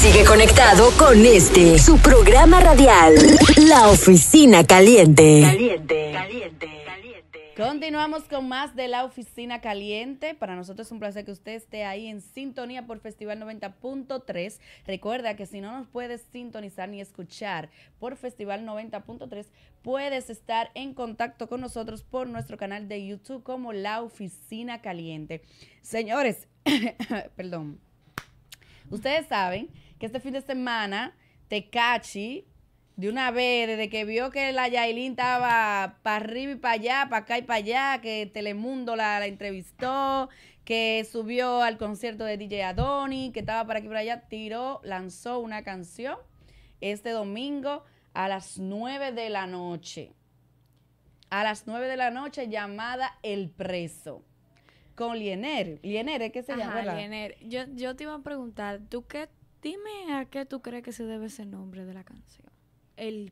Sigue conectado con este, su programa radial, La Oficina Caliente. Caliente, caliente, caliente. Continuamos con más de La Oficina Caliente. Para nosotros es un placer que usted esté ahí en sintonía por Festival 90.3. Recuerda que si no nos puedes sintonizar ni escuchar por Festival 90.3, puedes estar en contacto con nosotros por nuestro canal de YouTube como La Oficina Caliente. Señores, perdón. Ustedes saben que este fin de semana Tecachi, de una vez, desde que vio que la Yailin estaba para arriba y para allá, para acá y para allá, que Telemundo la, entrevistó, que subió al concierto de DJ Adoni, que estaba para aquí y para allá, tiró, lanzó una canción este domingo a las 9 de la noche. A las 9 de la noche, llamada El Preso con Liener. Liener es que se llama. Liener, yo, yo te iba a preguntar, ¿tú qué Dime a qué tú crees que se debe ese nombre de la canción.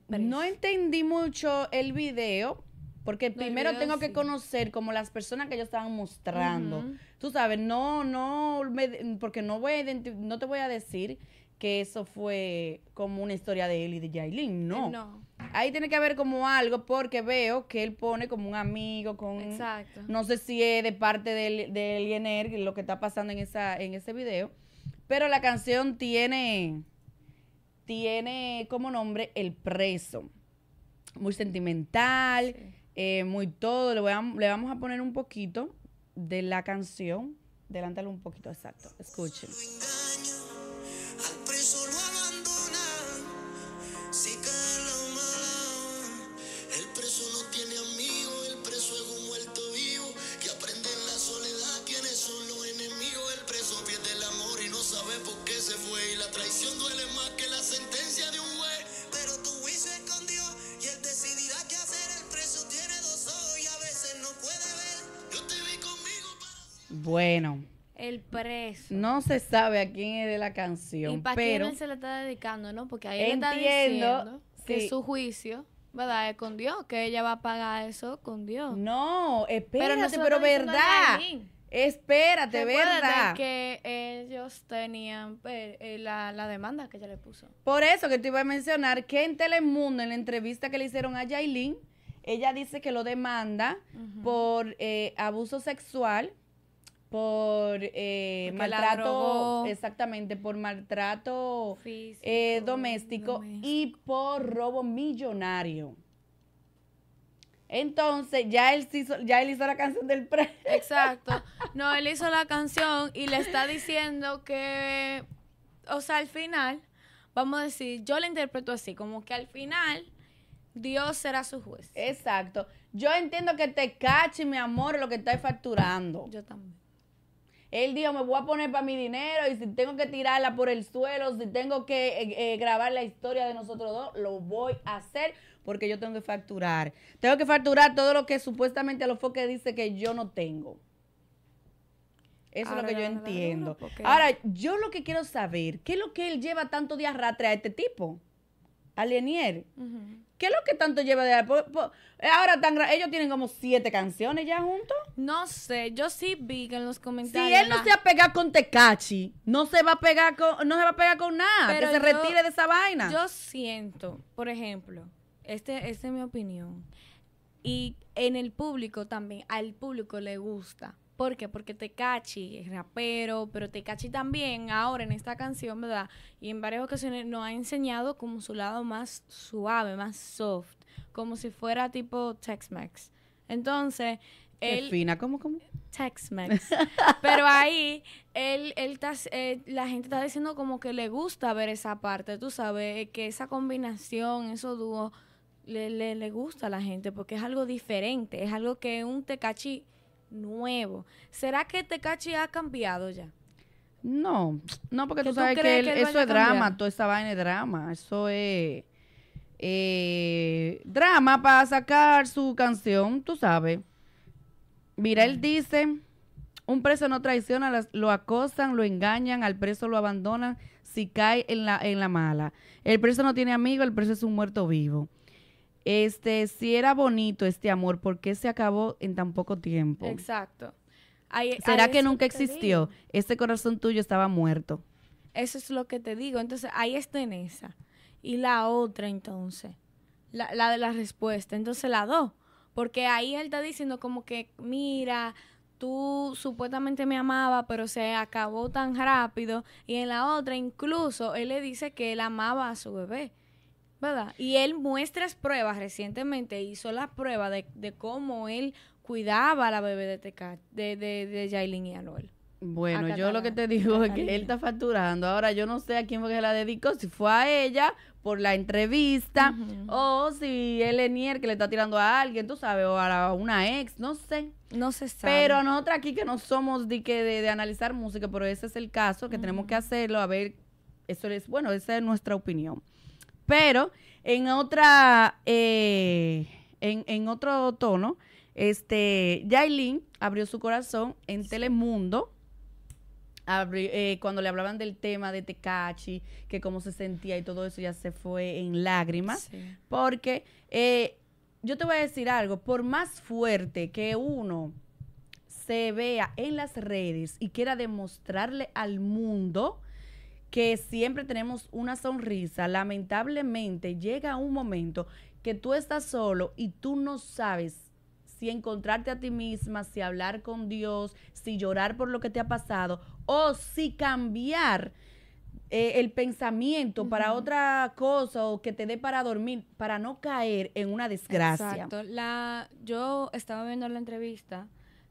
no entendí mucho el video, porque primero tengo que conocer como las personas que ellos estaban mostrando. Tú sabes, no, no, porque no, voy no te voy a decir que eso fue como una historia de él y de Jailin, eh, no. Ahí tiene que haber como algo porque veo que él pone como un amigo con... No sé si es de parte del, del INR lo que está pasando en, esa, en ese video pero la canción tiene, tiene como nombre El Preso. Muy sentimental, eh, muy todo. Le, le vamos a poner un poquito de la canción. Delántalo un poquito, exacto. Escuchen. Bueno. El preso. No se sabe a quién es de la canción. ¿Y para pero quién se la está dedicando, no? Porque ahí está diciendo que su juicio, ¿verdad? Es con Dios, que ella va a pagar eso con Dios. No, espérate, pero, verdad. Espérate, ¿verdad? que ellos tenían eh, eh, la, la, demanda que ella le puso. Por eso que te iba a mencionar que en Telemundo, en la entrevista que le hicieron a Yailin, ella dice que lo demanda por eh, abuso sexual por eh, maltrato, exactamente, por maltrato eh, doméstico, y por robo millonario. Entonces, ya él, hizo, ya él hizo la canción del pre. Exacto. No, él hizo la canción y le está diciendo que, o sea, al final, vamos a decir, yo la interpreto así, como que al final Dios será su juez. Exacto. Yo entiendo que te cache, mi amor, lo que estás facturando. Yo también. Él dijo, me voy a poner para mi dinero y si tengo que tirarla por el suelo, si tengo que eh, eh, grabar la historia de nosotros dos, lo voy a hacer porque yo tengo que facturar. Tengo que facturar todo lo que supuestamente los foques dice que yo no tengo. Eso es lo que yo entiendo. Ahora, yo lo que quiero saber, ¿qué es lo que él lleva tanto de arrastre a este tipo? A Lenier. ¿Qué es lo que tanto lleva de ahora tan ellos tienen como siete canciones ya juntos? No sé, yo sí vi que en los comentarios. Si él no se va a pegar con Tecachi, no se va a pegar con no se va a pegar con nada, que se retire de esa vaina. Yo siento, por ejemplo, este esta es mi opinión. Y en el público también, al público le gusta ¿Por qué? Porque Tekachi, es rapero, pero Tekachi también ahora en esta canción, ¿verdad? Y en varias ocasiones nos ha enseñado como su lado más suave, más soft, como si fuera tipo Tex-Mex. Entonces, Qué fina, ¿cómo, cómo? Tex-Mex. Pero ahí, él, él, eh, la gente está diciendo como que le gusta ver esa parte, tú sabes, eh, que esa combinación, esos dúos, le, le, gusta a la gente porque es algo diferente, es algo que un tecachi nuevo. ¿Será que Tecachi este ha cambiado ya? No, no, porque tú sabes que, eso es drama, toda esa vaina es drama, eso es eh, drama para sacar su canción, tú sabes. Mira, él mm. dice, un preso no traiciona, lo acosan, lo engañan, al preso lo abandonan si cae en la, en la mala. El preso no tiene amigo, el preso es un muerto vivo este, si era bonito este amor, ¿por qué se acabó en tan poco tiempo? Exacto. ¿Será que nunca existió? Este corazón tuyo estaba muerto. Eso es lo que te digo. Entonces, ahí está en esa. Y la otra, entonces, la, de la respuesta. Entonces, la dos. Porque ahí él está diciendo como que, mira, tú supuestamente me amaba, pero se acabó tan rápido. Y en la otra, incluso, él le dice que él amaba a su bebé. ¿Verdad? Y él muestra pruebas recientemente, hizo la prueba de, de, cómo él cuidaba a la bebé de Teca, de, de, de Yailin y Aloel Bueno, yo lo que te digo es que él está facturando. Ahora yo no sé a quién fue que la dedicó, si fue a ella por la entrevista o si él es Nier que le está tirando a alguien, tú sabes, o a una ex, no sé. No se sabe. Pero nosotros aquí que no somos de, que de, analizar música, pero ese es el caso, que tenemos que hacerlo, a ver, eso es, bueno, esa es nuestra opinión. Pero en otra, eh, en, otro tono, este, Yailin abrió su corazón en Telemundo. Eh, cuando le hablaban del tema de Tecachi, que cómo se sentía y todo eso, ya se fue en lágrimas. Porque eh, yo te voy a decir algo, por más fuerte que uno se vea en las redes y quiera demostrarle al mundo que siempre tenemos una sonrisa, lamentablemente llega un momento que tú estás solo y tú no sabes si encontrarte a ti misma, si hablar con Dios, si llorar por lo que te ha pasado o si cambiar eh, el pensamiento para otra cosa o que te dé para dormir, para no caer en una desgracia. Exacto. La, yo estaba viendo la entrevista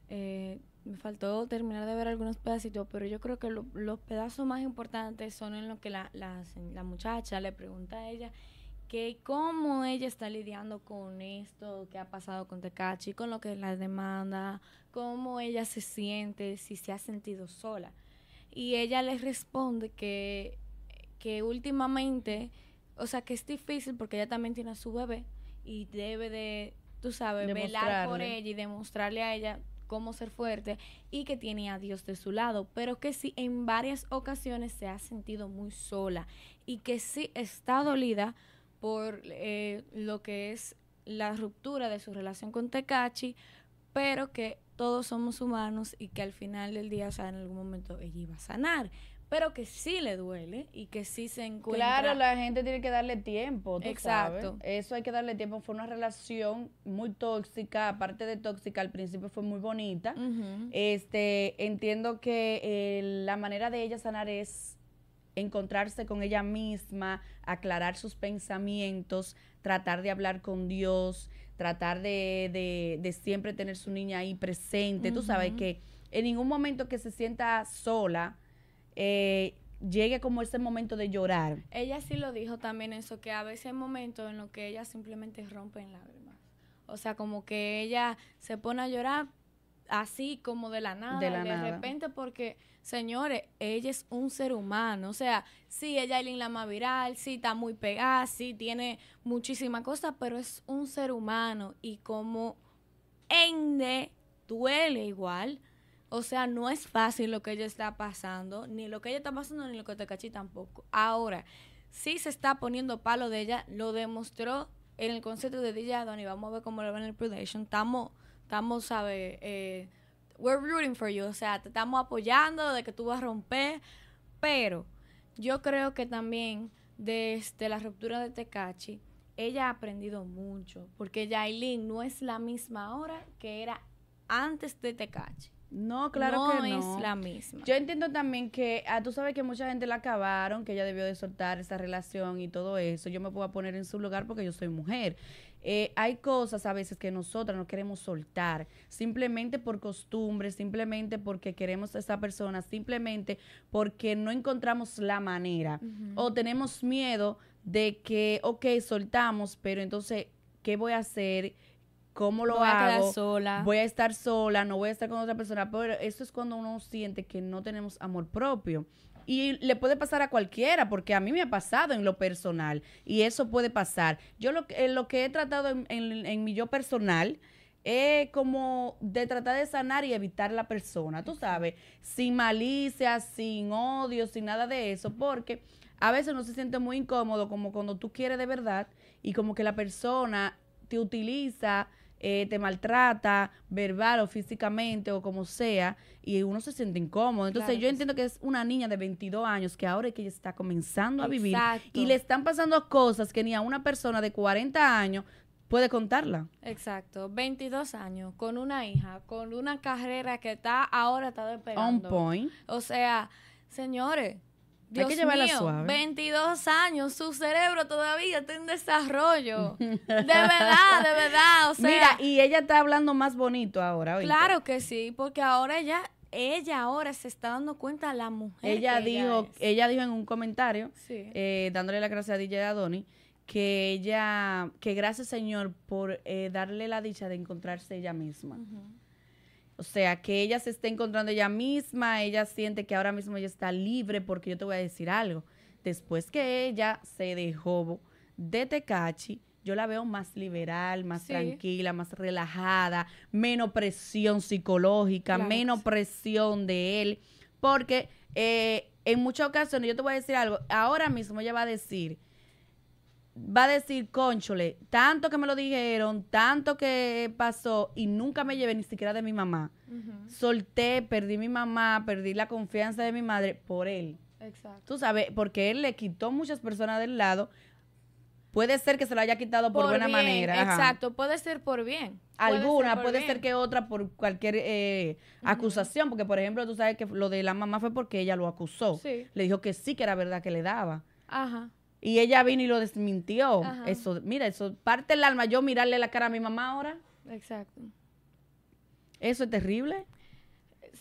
eh, me faltó terminar de ver algunos pedacitos, pero yo creo que los pedazos más importantes son en lo que la, muchacha le pregunta a ella que cómo ella está lidiando con esto que ha pasado con tecachi con lo que es la demanda, cómo ella se siente, si se ha sentido sola. Y ella le responde que, que últimamente, o sea, que es difícil porque ella también tiene a su bebé y debe de, tú sabes, velar por ella y demostrarle a ella cómo ser fuerte y que tiene a Dios de su lado, pero que sí en varias ocasiones se ha sentido muy sola y que sí está dolida por eh, lo que es la ruptura de su relación con Tecachi, pero que todos somos humanos y que al final del día, o en algún momento ella iba a sanar pero que sí le duele y que sí se encuentra. Claro, la gente tiene que darle tiempo. Exacto. Eso hay que darle tiempo. Fue una relación muy tóxica, aparte de tóxica, al principio fue muy bonita. Este, entiendo que eh, la manera de ella sanar es encontrarse con ella misma, aclarar sus pensamientos, tratar de hablar con Dios, tratar de, de, de siempre tener su niña ahí presente. Tú sabes que en ningún momento que se sienta sola, eh, llegue como ese momento de llorar. Ella sí lo dijo también eso, que a veces hay momentos en los que ella simplemente rompe en lágrimas. O sea, como que ella se pone a llorar así como de la nada. De, repente, porque, señores, ella es un ser humano. O sea, sí, ella es la más viral, sí, está muy pegada, sí, tiene muchísimas cosas, pero es un ser humano. Y como ende, duele igual. O sea, no es fácil lo que ella está pasando, ni lo que ella está pasando, ni lo que Tecachi tampoco. Ahora, sí se está poniendo palo de ella, lo demostró en el concepto de DJ y Vamos a ver cómo lo va en el production. Estamos, estamos, sabe, Eh, we're rooting for you. O sea, te estamos apoyando de que tú vas a romper. Pero yo creo que también desde la ruptura de Tecachi, ella ha aprendido mucho. Porque Yailin no es la misma ahora que era antes de Tecachi. No, claro que no. es la misma. Yo entiendo también que, ah, tú sabes que mucha gente la acabaron, que ella debió de soltar esa relación y todo eso. Yo me puedo poner en su lugar porque yo soy mujer. Eh, hay cosas a veces que nosotras no queremos soltar, simplemente por costumbre, simplemente porque queremos a esa persona, simplemente porque no encontramos la manera o tenemos miedo de que, ok, soltamos, pero entonces, ¿qué voy a hacer? ¿Cómo lo hago? Voy a sola. Voy a estar sola, no voy a estar con otra persona. Pero eso es cuando uno siente que no tenemos amor propio. Y le puede pasar a cualquiera, porque a mí me ha pasado en lo personal. Y eso puede pasar. Yo lo, que eh, he tratado en, mi yo personal es como de tratar de sanar y evitar la persona, tú sabes, sin malicia, sin odio, sin nada de eso, porque a veces uno se siente muy incómodo como cuando tú quieres de verdad y como que la persona te utiliza eh, te maltrata verbal o físicamente o como sea, y uno se siente incómodo. Entonces yo entiendo que es una niña de 22 años que ahora es que ella está comenzando a vivir y le están pasando cosas que ni a una persona de 40 años puede contarla. Exacto, 22 años, con una hija, con una carrera que está ahora está despegando. On point. O sea, señores, Dios mío, 22 años, su cerebro todavía está en desarrollo. De verdad, de verdad. Mira, y ella está hablando más bonito ahora. Claro que sí, porque ahora ella, ella ahora se está dando cuenta la mujer. Ella dijo, ella, dijo en un comentario, eh, dándole la gracia a DJ Adoni, que ella, que gracias Señor por eh, darle la dicha de encontrarse ella misma. O sea, que ella se está encontrando ella misma, ella siente que ahora mismo ella está libre porque yo te voy a decir algo. Después que ella se dejó de Tecachi, yo la veo más liberal, más tranquila, más relajada, menos presión psicológica, menos presión de él, porque eh, en muchas ocasiones, yo te voy a decir algo, ahora mismo ella va a decir, va a decir, cónchole, tanto que me lo dijeron, tanto que pasó y nunca me llevé ni siquiera de mi mamá. Solté, perdí mi mamá, perdí la confianza de mi madre por él. Exacto. Tú sabes, porque él le quitó muchas personas del lado. Puede ser que se lo haya quitado por, buena manera. Exacto, puede ser por bien. Alguna, puede ser, que otra por cualquier eh, acusación, porque por ejemplo tú sabes que lo de la mamá fue porque ella lo acusó. Sí. Le dijo que sí que era verdad que le daba. Ajá. Y ella vino y lo desmintió. Eso, mira, eso parte el alma yo mirarle la cara a mi mamá ahora. Exacto. Eso es terrible.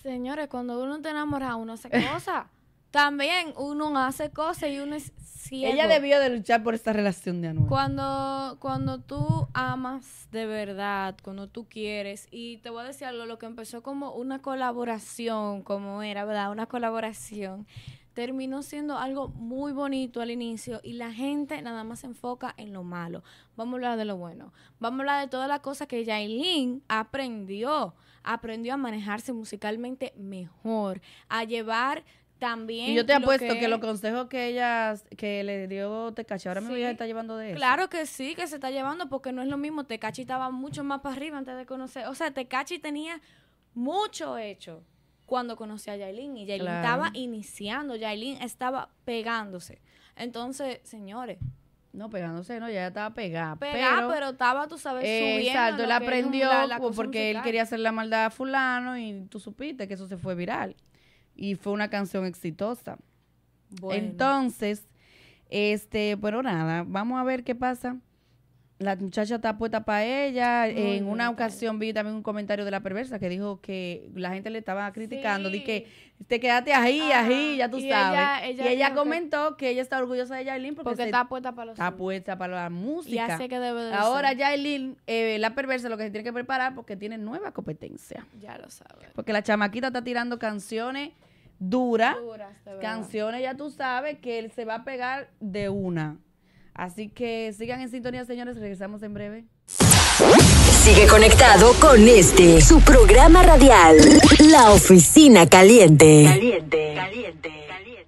Señores, cuando uno te enamora, uno hace cosas. También uno hace cosas y uno es ciego. Ella debió de luchar por esta relación de amor. Cuando, cuando tú amas de verdad, cuando tú quieres, y te voy a decir lo que empezó como una colaboración, como era, ¿verdad? Una colaboración terminó siendo algo muy bonito al inicio y la gente nada más se enfoca en lo malo. Vamos a hablar de lo bueno. Vamos a hablar de todas las cosas que Yailin aprendió. Aprendió a manejarse musicalmente mejor, a llevar también. Y yo te apuesto que... los consejos que ella que le dio Tecachi, ahora me mismo ella está llevando de eso. Claro que sí, que se está llevando, porque no es lo mismo. Tecachi estaba mucho más para arriba antes de conocer. O sea, Tecachi tenía mucho hecho cuando conocí a Yailin y Yailin estaba iniciando, Yailin estaba pegándose. Entonces, señores. No, pegándose, no, ya estaba pegada. Pegada, pero, estaba, tú sabes, subiendo. Exacto, él aprendió porque él quería hacer la maldad a fulano y tú supiste que eso se fue viral. Y fue una canción exitosa. Entonces, este, pero nada, vamos a ver qué pasa la muchacha está puesta para ella. en una ocasión vi también un comentario de la perversa que dijo que la gente le estaba criticando, Dije, que te quedaste ahí, ahí, ya tú sabes. Ella, y ella comentó que... ella está orgullosa de Jailin porque, está puesta para los para la música. Ahora ser. Eh, la perversa, lo que se tiene que preparar porque tiene nueva competencia. Ya lo sabes. Porque la chamaquita está tirando canciones duras, duras canciones, ya tú sabes que él se va a pegar de una. Así que sigan en sintonía, señores. Regresamos en breve. Sigue conectado con este, su programa radial, La Oficina Caliente. Caliente, caliente, caliente.